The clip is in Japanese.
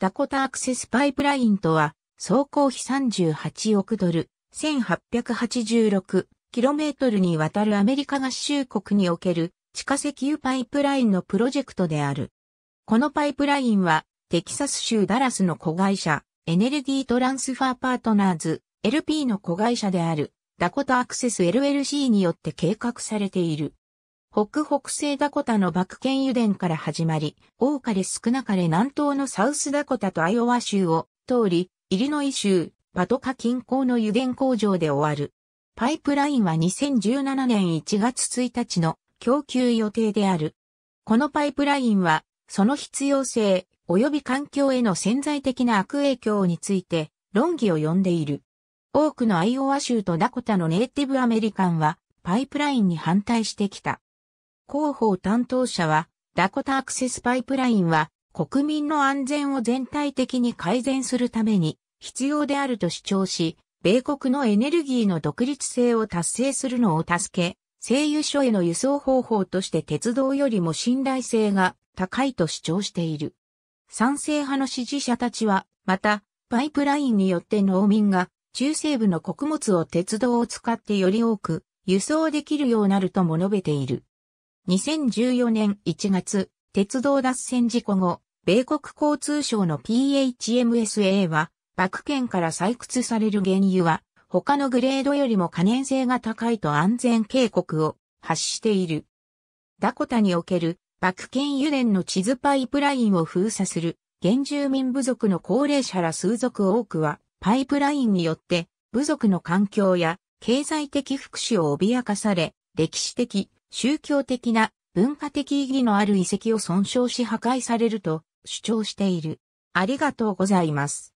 ダコタアクセスパイプラインとは、総工費38億ドル、1886km にわたるアメリカ合衆国における地下石油パイプラインのプロジェクトである。このパイプラインは、テキサス州ダラスの子会社、エネルギートランスファーパートナーズ、LP の子会社である、ダコタアクセス LLC によって計画されている。北北西ダコタのバクケン油田から始まり、多かれ少なかれ南東のサウスダコタとアイオワ州を通り、イリノイ州、パトカ近郊の油田工場で終わる。パイプラインは2017年1月1日の供給予定である。このパイプラインは、その必要性、及び環境への潜在的な悪影響について、論議を呼んでいる。多くのアイオワ州とダコタのネイティブアメリカンは、パイプラインに反対してきた。広報担当者は、ダコタアクセスパイプラインは、国民の安全を全体的に改善するために必要であると主張し、米国のエネルギーの独立性を達成するのを助け、製油所への輸送方法として鉄道よりも信頼性が高いと主張している。賛成派の支持者たちは、また、パイプラインによって農民が中西部の穀物を鉄道を使ってより多く輸送できるようになるとも述べている。2014年1月、鉄道脱線事故後、米国交通省の PHMSA は、バクンから採掘される原油は、他のグレードよりも可燃性が高いと安全警告を発している。ダコタにおける、バクン油田の地図パイプラインを封鎖する、原住民部族の高齢者ら数族多くは、パイプラインによって、部族の環境や経済的福祉を脅かされ、歴史的、宗教的な文化的意義のある遺跡を損傷し破壊されると主張している。ありがとうございます。